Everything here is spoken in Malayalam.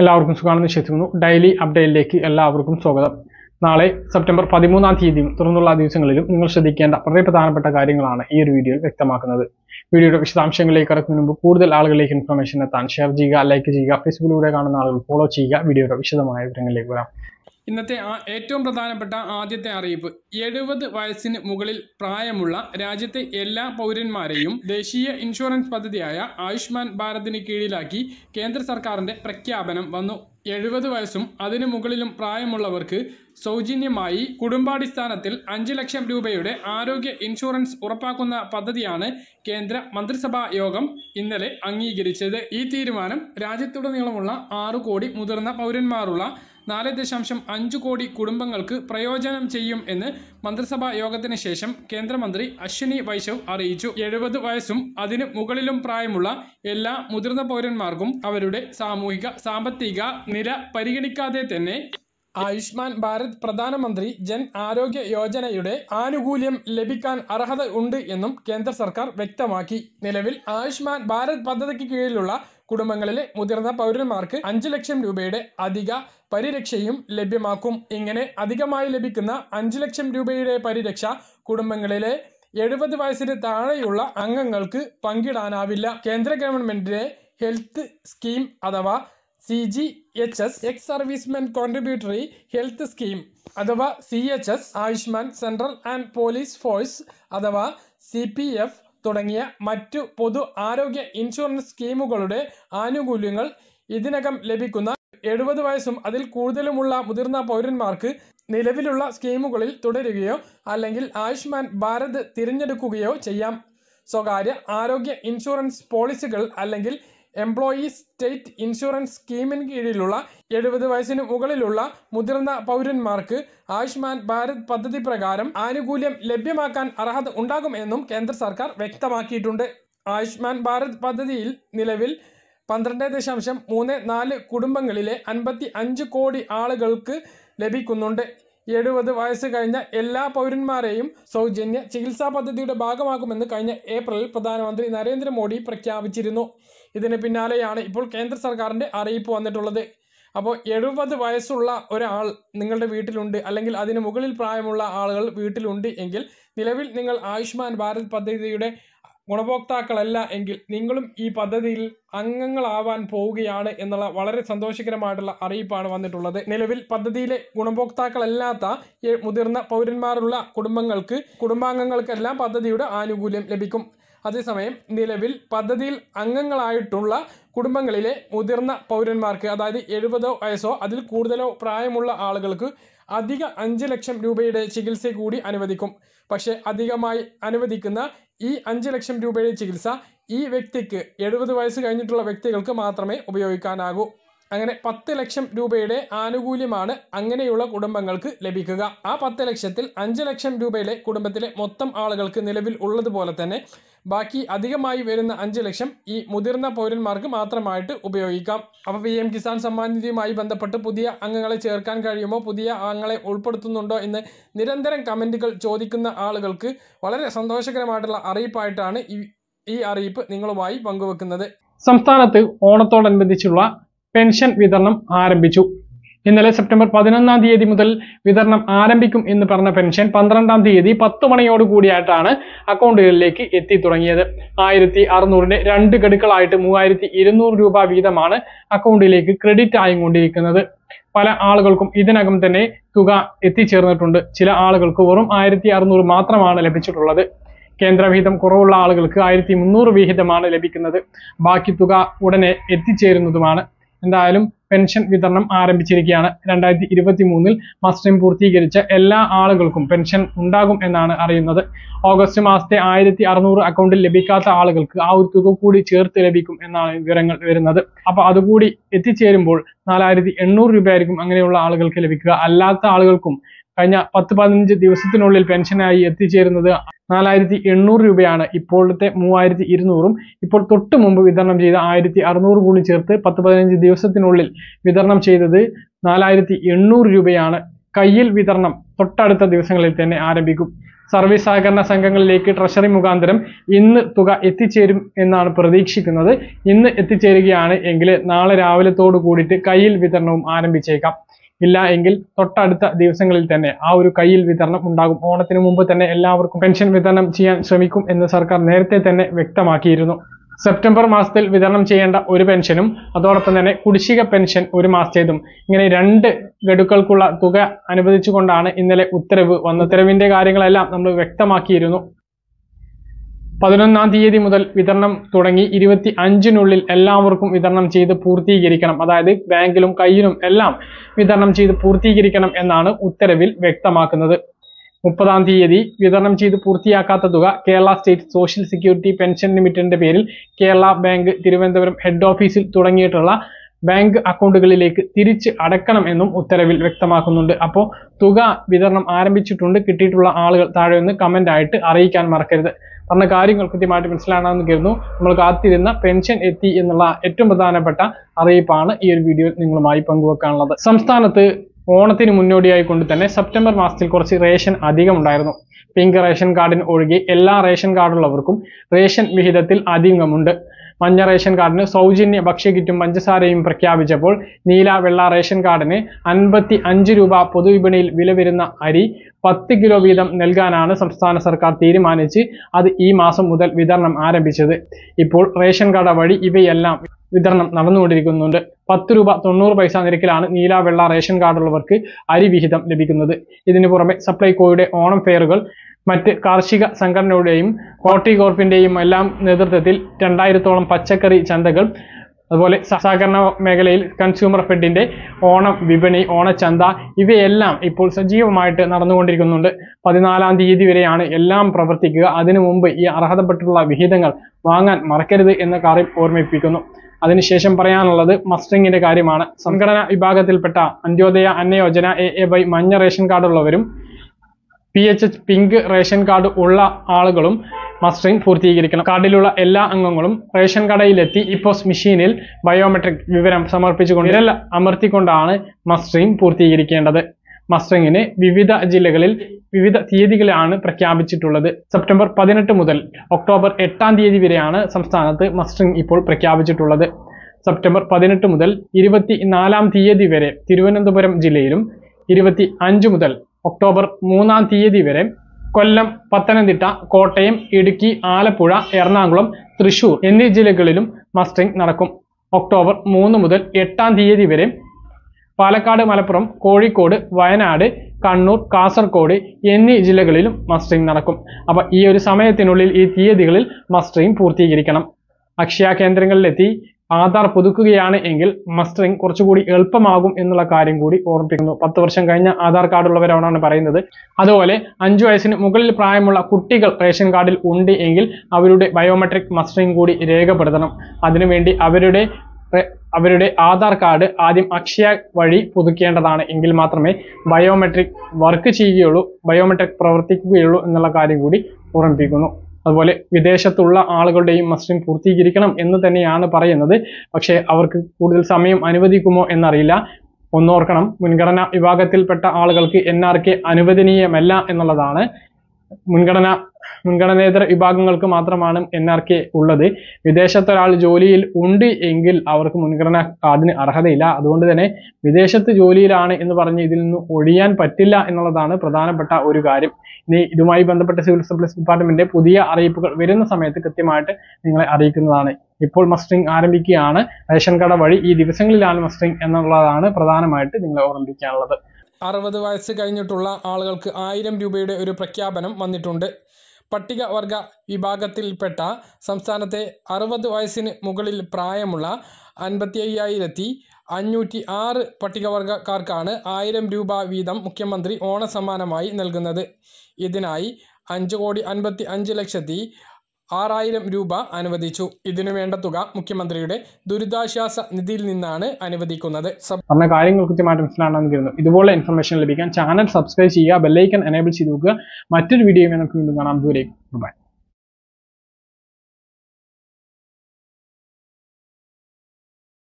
എല്ലാവർക്കും സുഖമാണെന്ന് വിശ്വസിക്കുന്നു ഡെയിലി അപ്ഡേറ്റിലേക്ക് എല്ലാവർക്കും സ്വാഗതം നാളെ സെപ്റ്റംബർ പതിമൂന്നാം തീയതിയും തുടർന്നുള്ള ദിവസങ്ങളിലും നിങ്ങൾ ശ്രദ്ധിക്കേണ്ട വളരെ പ്രധാനപ്പെട്ട കാര്യങ്ങളാണ് ഈ ഒരു വീഡിയോയിൽ വ്യക്തമാക്കുന്നത് വീഡിയോയുടെ വിശദാംശങ്ങളിലേക്ക് കടക്കുന്നതിന് മുമ്പ് കൂടുതൽ ആളുകളിലേക്ക് ഇൻഫർമേഷൻ എത്താൻ ഷെയർ ചെയ്യുക ലൈക്ക് ചെയ്യുക ഫേസ്ബുക്കിലൂടെ കാണുന്ന ആളുകൾ ഫോളോ ചെയ്യുക വീഡിയോയുടെ വിശദമായ വിവരങ്ങളിലേക്ക് വരാം ഇന്നത്തെ ആ ഏറ്റവും പ്രധാനപ്പെട്ട ആദ്യത്തെ അറിയിപ്പ് എഴുപത് വയസ്സിന് മുകളിൽ പ്രായമുള്ള രാജ്യത്തെ എല്ലാ പൗരന്മാരെയും ദേശീയ ഇൻഷുറൻസ് പദ്ധതിയായ ആയുഷ്മാൻ ഭാരതിന് കീഴിലാക്കി കേന്ദ്ര സർക്കാരിന്റെ പ്രഖ്യാപനം വന്നു എഴുപത് വയസ്സും അതിനു മുകളിലും പ്രായമുള്ളവർക്ക് സൗജന്യമായി കുടുംബാടിസ്ഥാനത്തിൽ അഞ്ച് ലക്ഷം രൂപയുടെ ആരോഗ്യ ഇൻഷുറൻസ് ഉറപ്പാക്കുന്ന പദ്ധതിയാണ് കേന്ദ്ര മന്ത്രിസഭാ യോഗം ഇന്നലെ അംഗീകരിച്ചത് ഈ തീരുമാനം രാജ്യത്തുടനീളമുള്ള ആറു കോടി മുതിർന്ന പൗരന്മാരുള്ള നാല് ദശാംശം അഞ്ച് കോടി കുടുംബങ്ങൾക്ക് പ്രയോജനം ചെയ്യും എന്ന് മന്ത്രിസഭാ യോഗത്തിന് ശേഷം കേന്ദ്രമന്ത്രി അശ്വിനി വൈശവ് അറിയിച്ചു എഴുപത് വയസ്സും അതിന് മുകളിലും പ്രായമുള്ള എല്ലാ മുതിർന്ന പൗരന്മാർക്കും അവരുടെ സാമൂഹിക സാമ്പത്തിക നില പരിഗണിക്കാതെ തന്നെ ആയുഷ്മാൻ ഭാരത് പ്രധാനമന്ത്രി ജൻ ആരോഗ്യ യോജനയുടെ ആനുകൂല്യം ലഭിക്കാൻ അർഹത ഉണ്ട് എന്നും കേന്ദ്ര സർക്കാർ വ്യക്തമാക്കി നിലവിൽ ആയുഷ്മാൻ ഭാരത് പദ്ധതിക്ക് കീഴിലുള്ള കുടുംബങ്ങളിലെ മുതിർന്ന പൗരന്മാർക്ക് അഞ്ചു ലക്ഷം രൂപയുടെ അധിക പരിരക്ഷയും ലഭ്യമാക്കും ഇങ്ങനെ അധികമായി ലഭിക്കുന്ന അഞ്ചു ലക്ഷം രൂപയുടെ പരിരക്ഷ കുടുംബങ്ങളിലെ എഴുപത് വയസ്സിന് താഴെയുള്ള അംഗങ്ങൾക്ക് പങ്കിടാനാവില്ല കേന്ദ്ര ഗവൺമെന്റിന്റെ ഹെൽത്ത് സ്കീം അഥവാ C G H S ex servicemen contributory health scheme അഥവാ C H S Ayushman central and police force അഥവാ സി പി എഫ് തുടങ്ങിയ മറ്റു പൊതു ആരോഗ്യ ഇൻഷുറൻസ് സ്കീമുകളുടെ ആനുകൂല്യങ്ങൾ ഇതിനകം ലഭിക്കുന്ന എഴുപത് വയസ്സും അതിൽ കൂടുതലുമുള്ള മുതിർന്ന പൗരന്മാർക്ക് നിലവിലുള്ള സ്കീമുകളിൽ തുടരുകയോ അല്ലെങ്കിൽ ആയുഷ്മാൻ ഭാരത് തിരഞ്ഞെടുക്കുകയോ ചെയ്യാം സ്വകാര്യ ആരോഗ്യ ഇൻഷുറൻസ് പോളിസികൾ അല്ലെങ്കിൽ എംപ്ലോയി സ്റ്റേറ്റ് ഇൻഷുറൻസ് സ്കീമിന് കീഴിലുള്ള എഴുപത് വയസ്സിന് മുകളിലുള്ള മുതിർന്ന പൗരന്മാർക്ക് ആയുഷ്മാൻ ഭാരത് പദ്ധതി പ്രകാരം ആനുകൂല്യം ലഭ്യമാക്കാൻ അർഹത ഉണ്ടാകും എന്നും കേന്ദ്ര സർക്കാർ വ്യക്തമാക്കിയിട്ടുണ്ട് ആയുഷ്മാൻ ഭാരത് പദ്ധതിയിൽ നിലവിൽ പന്ത്രണ്ട് ദശാംശം മൂന്ന് നാല് കുടുംബങ്ങളിലെ അൻപത്തി അഞ്ച് കോടി ആളുകൾക്ക് ലഭിക്കുന്നുണ്ട് എഴുപത് വയസ്സ് കഴിഞ്ഞ എല്ലാ പൗരന്മാരെയും സൗജന്യ ചികിത്സാ പദ്ധതിയുടെ ഭാഗമാകുമെന്ന് കഴിഞ്ഞ ഏപ്രിലിൽ പ്രധാനമന്ത്രി നരേന്ദ്രമോദി പ്രഖ്യാപിച്ചിരുന്നു ഇതിന് പിന്നാലെയാണ് ഇപ്പോൾ കേന്ദ്ര സർക്കാരിൻ്റെ അറിയിപ്പ് വന്നിട്ടുള്ളത് അപ്പോൾ എഴുപത് വയസ്സുള്ള ഒരാൾ നിങ്ങളുടെ വീട്ടിലുണ്ട് അല്ലെങ്കിൽ അതിന് മുകളിൽ പ്രായമുള്ള ആളുകൾ വീട്ടിലുണ്ട് എങ്കിൽ നിലവിൽ നിങ്ങൾ ആയുഷ്മാൻ ഭാരത് പദ്ധതിയുടെ ഗുണഭോക്താക്കളല്ല എങ്കിൽ നിങ്ങളും ഈ പദ്ധതിയിൽ അംഗങ്ങളാവാൻ പോവുകയാണ് എന്നുള്ള വളരെ സന്തോഷകരമായിട്ടുള്ള അറിയിപ്പാണ് വന്നിട്ടുള്ളത് നിലവിൽ പദ്ധതിയിലെ ഗുണഭോക്താക്കളല്ലാത്ത മുതിർന്ന പൗരന്മാരുള്ള കുടുംബങ്ങൾക്ക് കുടുംബാംഗങ്ങൾക്കെല്ലാം പദ്ധതിയുടെ ആനുകൂല്യം ലഭിക്കും അതേസമയം നിലവിൽ പദ്ധതിയിൽ അംഗങ്ങളായിട്ടുള്ള കുടുംബങ്ങളിലെ മുതിർന്ന പൗരന്മാർക്ക് അതായത് എഴുപതോ വയസ്സോ അതിൽ കൂടുതലോ പ്രായമുള്ള ആളുകൾക്ക് അധിക അഞ്ച് ലക്ഷം രൂപയുടെ ചികിത്സ കൂടി അനുവദിക്കും പക്ഷേ അധികമായി അനുവദിക്കുന്ന ഈ അഞ്ച് ലക്ഷം രൂപയുടെ ചികിത്സ ഈ വ്യക്തിക്ക് എഴുപത് വയസ്സ് കഴിഞ്ഞിട്ടുള്ള വ്യക്തികൾക്ക് മാത്രമേ ഉപയോഗിക്കാനാകൂ അങ്ങനെ പത്ത് ലക്ഷം രൂപയുടെ ആനുകൂല്യമാണ് അങ്ങനെയുള്ള കുടുംബങ്ങൾക്ക് ലഭിക്കുക ആ പത്ത് ലക്ഷത്തിൽ അഞ്ച് ലക്ഷം രൂപയിലെ കുടുംബത്തിലെ മൊത്തം ആളുകൾക്ക് നിലവിൽ ഉള്ളതുപോലെ തന്നെ ബാക്കി അധികമായി വരുന്ന അഞ്ച് ലക്ഷം ഈ മുതിർന്ന പൗരന്മാർക്ക് മാത്രമായിട്ട് ഉപയോഗിക്കാം അപ്പൊ പി എം കിസാൻ സമ്മാൻ നിധിയുമായി ബന്ധപ്പെട്ട് പുതിയ അംഗങ്ങളെ ചേർക്കാൻ കഴിയുമോ പുതിയ അംഗങ്ങളെ ഉൾപ്പെടുത്തുന്നുണ്ടോ എന്ന് നിരന്തരം കമന്റുകൾ ചോദിക്കുന്ന ആളുകൾക്ക് വളരെ സന്തോഷകരമായിട്ടുള്ള അറിയിപ്പായിട്ടാണ് ഈ ഈ അറിയിപ്പ് നിങ്ങളുമായി പങ്കുവെക്കുന്നത് സംസ്ഥാനത്ത് ഓണത്തോടനുബന്ധിച്ചുള്ള പെൻഷൻ വിതരണം ആരംഭിച്ചു ഇന്നലെ സെപ്റ്റംബർ പതിനൊന്നാം തീയതി മുതൽ വിതരണം ആരംഭിക്കും എന്ന് പറഞ്ഞ പെൻഷൻ പന്ത്രണ്ടാം തീയതി പത്ത് മണിയോടുകൂടിയായിട്ടാണ് അക്കൗണ്ടുകളിലേക്ക് എത്തി തുടങ്ങിയത് ആയിരത്തി അറുന്നൂറിന്റെ രണ്ട് ഗഡുക്കളായിട്ട് മൂവായിരത്തി ഇരുന്നൂറ് രൂപ വീതമാണ് അക്കൗണ്ടിലേക്ക് ക്രെഡിറ്റ് ആയിക്കൊണ്ടിരിക്കുന്നത് പല ആളുകൾക്കും ഇതിനകം തന്നെ തുക എത്തിച്ചേർന്നിട്ടുണ്ട് ചില ആളുകൾക്ക് വെറും ആയിരത്തി അറുന്നൂറ് മാത്രമാണ് ലഭിച്ചിട്ടുള്ളത് കേന്ദ്രവിഹിതം കുറവുള്ള ആളുകൾക്ക് ആയിരത്തി മുന്നൂറ് വിഹിതമാണ് ലഭിക്കുന്നത് ബാക്കി തുക ഉടനെ എത്തിച്ചേരുന്നതുമാണ് എന്തായാലും പെൻഷൻ വിതരണം ആരംഭിച്ചിരിക്കുകയാണ് രണ്ടായിരത്തി ഇരുപത്തി മൂന്നിൽ മസ്റ്ററിംഗ് പൂർത്തീകരിച്ച എല്ലാ ആളുകൾക്കും പെൻഷൻ ഉണ്ടാകും എന്നാണ് അറിയുന്നത് ഓഗസ്റ്റ് മാസത്തെ ആയിരത്തി അറുന്നൂറ് അക്കൗണ്ടിൽ ലഭിക്കാത്ത ആളുകൾക്ക് ആ ഒരു തുക കൂടി ചേർത്ത് ലഭിക്കും എന്നാണ് വിവരങ്ങൾ വരുന്നത് അപ്പൊ അതുകൂടി എത്തിച്ചേരുമ്പോൾ നാലായിരത്തി എണ്ണൂറ് രൂപയായിരിക്കും അങ്ങനെയുള്ള ആളുകൾക്ക് ലഭിക്കുക അല്ലാത്ത ആളുകൾക്കും കഴിഞ്ഞ പത്ത് പതിനഞ്ച് ദിവസത്തിനുള്ളിൽ പെൻഷനായി എത്തിച്ചേരുന്നത് നാലായിരത്തി എണ്ണൂറ് രൂപയാണ് ഇപ്പോഴത്തെ മൂവായിരത്തി ഇരുന്നൂറും ഇപ്പോൾ തൊട്ട് മുമ്പ് വിതരണം ചെയ്ത ആയിരത്തി അറുന്നൂറ് കൂടി ചേർത്ത് പത്ത് പതിനഞ്ച് ദിവസത്തിനുള്ളിൽ വിതരണം ചെയ്തത് നാലായിരത്തി എണ്ണൂറ് രൂപയാണ് കയ്യിൽ വിതരണം തൊട്ടടുത്ത ദിവസങ്ങളിൽ തന്നെ ആരംഭിക്കും സർവീസ് സഹകരണ സംഘങ്ങളിലേക്ക് ട്രഷറി മുഖാന്തരം ഇന്ന് തുക എത്തിച്ചേരും എന്നാണ് പ്രതീക്ഷിക്കുന്നത് ഇന്ന് എത്തിച്ചേരുകയാണ് എങ്കിൽ നാളെ രാവിലത്തോടു കൂടിയിട്ട് കയ്യിൽ വിതരണവും ആരംഭിച്ചേക്കാം ഇല്ല എങ്കിൽ തൊട്ടടുത്ത ദിവസങ്ങളിൽ തന്നെ ആ ഒരു കയ്യിൽ വിതരണം ഉണ്ടാകും ഓണത്തിന് മുമ്പ് തന്നെ എല്ലാവർക്കും പെൻഷൻ വിതരണം ചെയ്യാൻ ശ്രമിക്കും എന്ന് സർക്കാർ നേരത്തെ തന്നെ വ്യക്തമാക്കിയിരുന്നു സെപ്റ്റംബർ മാസത്തിൽ വിതരണം ചെയ്യേണ്ട ഒരു പെൻഷനും അതോടൊപ്പം തന്നെ കുടിശ്ശിക പെൻഷൻ ഒരു മാസത്തേതും ഇങ്ങനെ രണ്ട് ഗഡുക്കൾക്കുള്ള തുക അനുവദിച്ചുകൊണ്ടാണ് ഇന്നലെ ഉത്തരവ് വന്ന ഉത്തരവിന്റെ കാര്യങ്ങളെല്ലാം നമ്മൾ വ്യക്തമാക്കിയിരുന്നു പതിനൊന്നാം തീയതി മുതൽ വിതരണം തുടങ്ങി ഇരുപത്തി അഞ്ചിനുള്ളിൽ എല്ലാവർക്കും വിതരണം ചെയ്ത് പൂർത്തീകരിക്കണം അതായത് ബാങ്കിലും കയ്യിലും എല്ലാം വിതരണം ചെയ്ത് പൂർത്തീകരിക്കണം എന്നാണ് ഉത്തരവിൽ വ്യക്തമാക്കുന്നത് മുപ്പതാം തീയതി വിതരണം ചെയ്ത് പൂർത്തിയാക്കാത്ത തുക Kerala state social security pension ലിമിറ്റഡിന്റെ പേരിൽ കേരള ബാങ്ക് തിരുവനന്തപുരം ഹെഡ് ഓഫീസിൽ തുടങ്ങിയിട്ടുള്ള ബാങ്ക് അക്കൗണ്ടുകളിലേക്ക് തിരിച്ച് അടക്കണം എന്നും ഉത്തരവിൽ വ്യക്തമാക്കുന്നുണ്ട് അപ്പോൾ തുക വിതരണം ആരംഭിച്ചിട്ടുണ്ട് കിട്ടിയിട്ടുള്ള ആളുകൾ താഴെ ഒന്ന് കമന്റ് ആയിട്ട് അറിയിക്കാൻ മറക്കരുത് പറഞ്ഞ കാര്യങ്ങൾ കൃത്യമായിട്ട് മനസ്സിലാണെന്ന് കരുതുന്നു നമ്മൾ കാത്തിരുന്ന പെൻഷൻ എത്തി എന്നുള്ള ഏറ്റവും പ്രധാനപ്പെട്ട അറിയിപ്പാണ് ഈ ഒരു വീഡിയോ നിങ്ങളുമായി പങ്കുവെക്കാനുള്ളത് സംസ്ഥാനത്ത് ഓണത്തിന് മുന്നോടിയായി കൊണ്ട് തന്നെ സെപ്റ്റംബർ മാസത്തിൽ കുറച്ച് റേഷൻ അധികം ഉണ്ടായിരുന്നു പിങ്ക് റേഷൻ കാർഡിന് ഒഴികെ എല്ലാ റേഷൻ കാർഡുള്ളവർക്കും റേഷൻ വിഹിതത്തിൽ അധികമുണ്ട് മഞ്ഞ റേഷൻ കാർഡിന് സൗജന്യ ഭക്ഷ്യകിറ്റും പഞ്ചസാരയും പ്രഖ്യാപിച്ചപ്പോൾ നീല വെള്ള റേഷൻ കാർഡിന് അൻപത്തി അഞ്ച് രൂപ പൊതുവിപണിയിൽ വില വരുന്ന അരി പത്ത് കിലോ വീതം നൽകാനാണ് സംസ്ഥാന സർക്കാർ തീരുമാനിച്ച് അത് ഈ മാസം മുതൽ വിതരണം ആരംഭിച്ചത് ഇപ്പോൾ റേഷൻ കട വഴി ഇവയെല്ലാം വിതരണം നടന്നുകൊണ്ടിരിക്കുന്നുണ്ട് പത്ത് രൂപ തൊണ്ണൂറ് പൈസ നിരക്കിലാണ് നീല വെള്ള റേഷൻ കാർഡുള്ളവർക്ക് അരി വിഹിതം ലഭിക്കുന്നത് ഇതിനു പുറമെ സപ്ലൈകോയുടെ ഓണം ഫെയറുകൾ മറ്റ് കാർഷിക സംഘടനയുടെയും കോർപ്പിന്റെയും എല്ലാം നേതൃത്വത്തിൽ രണ്ടായിരത്തോളം പച്ചക്കറി ചന്തകൾ അതുപോലെ സഹകരണ മേഖലയിൽ കൺസ്യൂമർ ഫെഡിന്റെ ഓണം വിപണി ഓണച്ചന്ത ഇവയെല്ലാം ഇപ്പോൾ സജീവമായിട്ട് നടന്നുകൊണ്ടിരിക്കുന്നുണ്ട് പതിനാലാം തീയതി വരെയാണ് എല്ലാം പ്രവർത്തിക്കുക അതിനു മുമ്പ് ഈ അർഹതപ്പെട്ടുള്ള വിഹിതങ്ങൾ വാങ്ങാൻ മറക്കരുത് എന്ന കാര്യം ഓർമ്മിപ്പിക്കുന്നു അതിനുശേഷം പറയാനുള്ളത് മസ്റ്ററിങ്ങിന്റെ കാര്യമാണ് സംഘടനാ വിഭാഗത്തിൽപ്പെട്ട Antyodaya Anna Yojana A A Y മഞ്ഞ റേഷൻ ഉള്ളവരും P H H pink ration card ഉള്ള ആളുകളും മസ്റ്ററിംഗ് പൂർത്തീകരിക്കണം കാർഡിലുള്ള എല്ലാ അംഗങ്ങളും റേഷൻ കടയിലെത്തി ഇപ്പോസ് മെഷീനിൽ ബയോമെട്രിക് വിവരം സമർപ്പിച്ചുകൊണ്ട് വിരൽ അമർത്തിക്കൊണ്ടാണ് മസ്റ്ററിംഗ് പൂർത്തീകരിക്കേണ്ടത് മസ്റ്ററിങ്ങിന് വിവിധ ജില്ലകളിൽ വിവിധ തീയതികളാണ് പ്രഖ്യാപിച്ചിട്ടുള്ളത് സെപ്റ്റംബർ പതിനെട്ട് മുതൽ ഒക്ടോബർ എട്ടാം തീയതി വരെയാണ് സംസ്ഥാനത്ത് മസ്റ്റിംഗ് ഇപ്പോൾ പ്രഖ്യാപിച്ചിട്ടുള്ളത് സെപ്റ്റംബർ പതിനെട്ട് മുതൽ ഇരുപത്തി നാലാം തീയതി വരെ തിരുവനന്തപുരം ജില്ലയിലും ഇരുപത്തി അഞ്ച് മുതൽ ഒക്ടോബർ മൂന്നാം തീയതി വരെ കൊല്ലം പത്തനംതിട്ട കോട്ടയം ഇടുക്കി ആലപ്പുഴ എറണാകുളം തൃശൂർ എന്നീ ജില്ലകളിലും മസ്റ്റിംഗ് നടക്കും ഒക്ടോബർ മൂന്ന് മുതൽ എട്ടാം തീയതി വരെ പാലക്കാട് മലപ്പുറം കോഴിക്കോട് വയനാട് കണ്ണൂർ കാസർഗോഡ് എന്നീ ജില്ലകളിലും മസ്റ്ററിംഗ് നടക്കും അപ്പോൾ ഈ ഒരു സമയത്തിനുള്ളിൽ ഈ തീയതികളിൽ മസ്റ്ററിംഗ് പൂർത്തീകരിക്കണം അക്ഷയ കേന്ദ്രങ്ങളിലെത്തി ആധാർ പുതുക്കുകയാണ് എങ്കിൽ മസ്റ്ററിംഗ് കുറച്ചുകൂടി എളുപ്പമാകും എന്നുള്ള കാര്യം കൂടി ഓർമ്മിപ്പിക്കുന്നു പത്ത് വർഷം കഴിഞ്ഞ ആധാർ കാർഡ് ഉള്ളവരാണ് പറയുന്നത് അതുപോലെ അഞ്ചു വയസ്സിന് മുകളിൽ പ്രായമുള്ള കുട്ടികൾ റേഷൻ കാർഡിൽ ഉണ്ട് എങ്കിൽ അവരുടെ ബയോമെട്രിക് മസ്റ്ററിംഗ് കൂടി രേഖപ്പെടുത്തണം അതിനുവേണ്ടി അവരുടെ അവരുടെ ആധാർ കാർഡ് ആദ്യം അക്ഷയ വഴി പുതുക്കേണ്ടതാണ് എങ്കിൽ മാത്രമേ ബയോമെട്രിക് വർക്ക് ചെയ്യുകയുള്ളൂ ബയോമെട്രിക് പ്രവർത്തിക്കുകയുള്ളൂ എന്നുള്ള കാര്യം കൂടി ഓർമ്മിപ്പിക്കുന്നു അതുപോലെ വിദേശത്തുള്ള ആളുകളുടെയും മസ്ലിം പൂർത്തീകരിക്കണം എന്ന് തന്നെയാണ് പറയുന്നത് പക്ഷേ അവർക്ക് കൂടുതൽ സമയം അനുവദിക്കുമോ എന്നറിയില്ല ഒന്നോർക്കണം മുൻഗണന വിഭാഗത്തിൽപ്പെട്ട ആളുകൾക്ക് എൻ ആർ കെ അനുവദനീയമല്ല എന്നുള്ളതാണ് മുൻഗണന മുൻഗണനേതര വിഭാഗങ്ങൾക്ക് മാത്രമാണ് എൻ ആർ കെ ഉള്ളത് വിദേശത്തൊരാൾ ജോലിയിൽ ഉണ്ട് എങ്കിൽ അവർക്ക് മുൻഗണന അതിന് അർഹതയില്ല അതുകൊണ്ട് തന്നെ വിദേശത്ത് ജോലിയിലാണ് എന്ന് പറഞ്ഞ് ഇതിൽ നിന്ന് ഒഴിയാൻ പറ്റില്ല എന്നുള്ളതാണ് പ്രധാനപ്പെട്ട ഒരു കാര്യം ഇനി ഇതുമായി ബന്ധപ്പെട്ട സിവിൽ സപ്ലൈസ് ഡിപ്പാർട്ട്മെന്റ് പുതിയ അറിയിപ്പുകൾ വരുന്ന സമയത്ത് കൃത്യമായിട്ട് നിങ്ങളെ അറിയിക്കുന്നതാണ് ഇപ്പോൾ മസ്റ്ററിംഗ് ആരംഭിക്കുകയാണ് റേഷൻ കട വഴി ഈ ദിവസങ്ങളിലാണ് മസ്റ്ററിംഗ് എന്നുള്ളതാണ് പ്രധാനമായിട്ട് നിങ്ങളെ ഓർമ്മിപ്പിക്കാനുള്ളത് അറുപത് വയസ്സ് കഴിഞ്ഞിട്ടുള്ള ആളുകൾക്ക് ആയിരം രൂപയുടെ ഒരു പ്രഖ്യാപനം വന്നിട്ടുണ്ട് പട്ടികവർഗ വിഭാഗത്തിൽപ്പെട്ട സംസ്ഥാനത്തെ അറുപത് വയസ്സിന് മുകളിൽ പ്രായമുള്ള അൻപത്തി അയ്യായിരത്തി അഞ്ഞൂറ്റി ആറ് പട്ടികവർഗക്കാർക്കാണ് ആയിരം രൂപ വീതം മുഖ്യമന്ത്രി ഓണസമ്മാനമായി നൽകുന്നത് ഇതിനായി അഞ്ച് കോടി അൻപത്തി അഞ്ച് ലക്ഷത്തി ആറായിരം രൂപ അനുവദിച്ചു ഇതിനു വേണ്ട തുക മുഖ്യമന്ത്രിയുടെ ദുരിതാശ്വാസ നിധിയിൽ നിന്നാണ് അനുവദിക്കുന്നത് പറഞ്ഞ കാര്യങ്ങൾ കൃത്യമായിട്ട് മനസ്സിലാണെന്ന് കരുതുന്നു ഇതുപോലെ ഇൻഫർമേഷൻ ലഭിക്കാൻ ചാനൽ സബ്സ്ക്രൈബ് ചെയ്യുക ബെല്ലൈക്കൺ എനേബിൾ ചെയ്ത് നോക്കുക മറ്റൊരു വീഡിയോ നമുക്ക് വീണ്ടും കാണാം ദൂരേക്ക് ബൈ